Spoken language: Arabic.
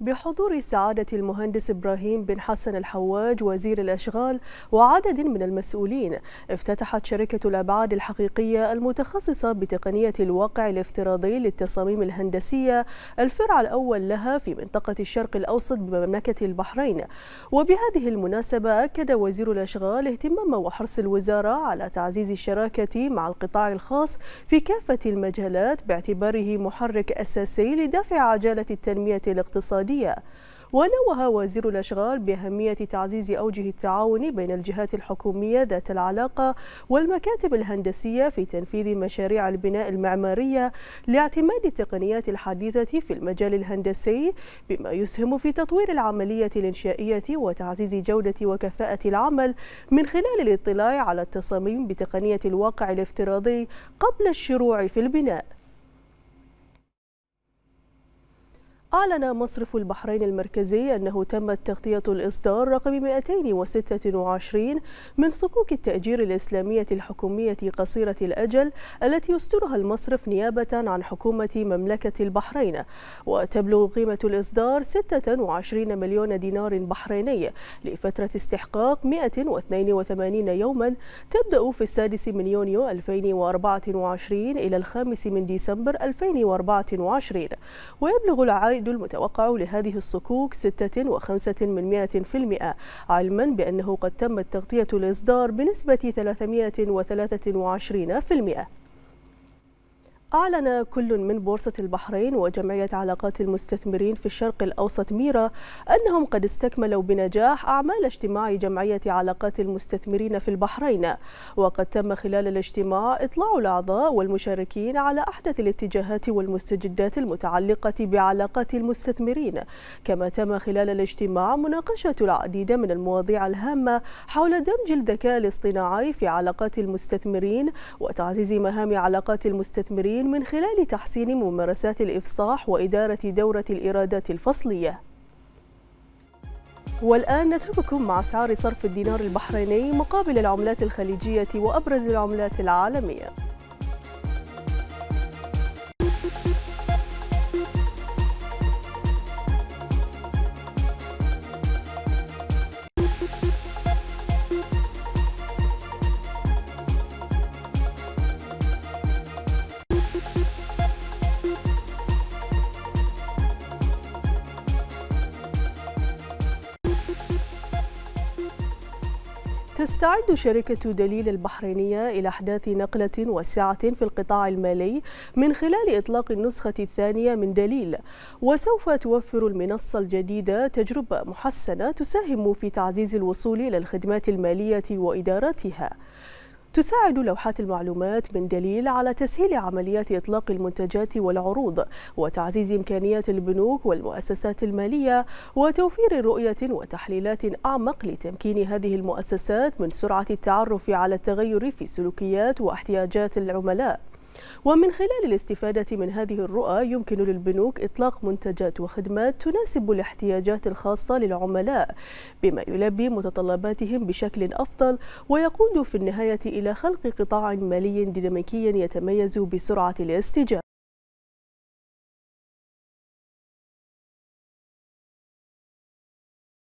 بحضور سعادة المهندس إبراهيم بن حسن الحواج وزير الأشغال وعدد من المسؤولين افتتحت شركة الأبعاد الحقيقية المتخصصة بتقنية الواقع الافتراضي للتصاميم الهندسية الفرع الأول لها في منطقة الشرق الأوسط بمملكة البحرين وبهذه المناسبة أكد وزير الأشغال اهتمام وحرص الوزارة على تعزيز الشراكة مع القطاع الخاص في كافة المجالات باعتباره محرك أساسي لدفع عجلة التنمية الاقتصادية السعودية ونوه وزير الأشغال بأهمية تعزيز أوجه التعاون بين الجهات الحكومية ذات العلاقة والمكاتب الهندسية في تنفيذ مشاريع البناء المعمارية لاعتماد التقنيات الحديثة في المجال الهندسي بما يسهم في تطوير العملية الإنشائية وتعزيز جودة وكفاءة العمل من خلال الاطلاع على التصاميم بتقنية الواقع الافتراضي قبل الشروع في البناء أعلن مصرف البحرين المركزي أنه تمت تغطية الإصدار رقم 226 من صكوك التأجير الإسلامية الحكومية قصيرة الأجل التي يصدرها المصرف نيابة عن حكومة مملكة البحرين وتبلغ قيمة الإصدار 26 مليون دينار بحريني لفترة استحقاق 182 يوما تبدأ في السادس من يونيو 2024 إلى الخامس من ديسمبر 2024 ويبلغ العائد العائد المتوقع لهذه الصكوك 6.5% علما بأنه قد تمت تغطية الإصدار بنسبة 323% أعلن كل من بورصة البحرين وجمعية علاقات المستثمرين في الشرق الأوسط ميرا أنهم قد استكملوا بنجاح أعمال اجتماع جمعية علاقات المستثمرين في البحرين وقد تم خلال الاجتماع إطلاع الأعضاء والمشاركين على أحدث الاتجاهات والمستجدات المتعلقة بعلاقات المستثمرين كما تم خلال الاجتماع مناقشة العديد من المواضيع الهامة حول دمج الذكاء الاصطناعي في علاقات المستثمرين وتعزيز مهام علاقات المستثمرين التعليم من خلال تحسين ممارسات الإفصاح وإدارة دورة الإيرادات الفصلية والآن نترككم مع أسعار صرف الدينار البحريني مقابل العملات الخليجية وأبرز العملات العالمية تستعد شركة دليل البحرينية إلى أحداث نقلة واسعة في القطاع المالي من خلال إطلاق النسخة الثانية من دليل وسوف توفر المنصة الجديدة تجربة محسنة تساهم في تعزيز الوصول إلى الخدمات المالية وإدارتها تساعد لوحات المعلومات من دليل على تسهيل عمليات إطلاق المنتجات والعروض وتعزيز إمكانيات البنوك والمؤسسات المالية وتوفير رؤية وتحليلات أعمق لتمكين هذه المؤسسات من سرعة التعرف على التغير في سلوكيات واحتياجات العملاء ومن خلال الاستفادة من هذه الرؤى يمكن للبنوك إطلاق منتجات وخدمات تناسب الاحتياجات الخاصة للعملاء بما يلبي متطلباتهم بشكل أفضل ويقود في النهاية إلى خلق قطاع مالي ديناميكي يتميز بسرعة الاستجابة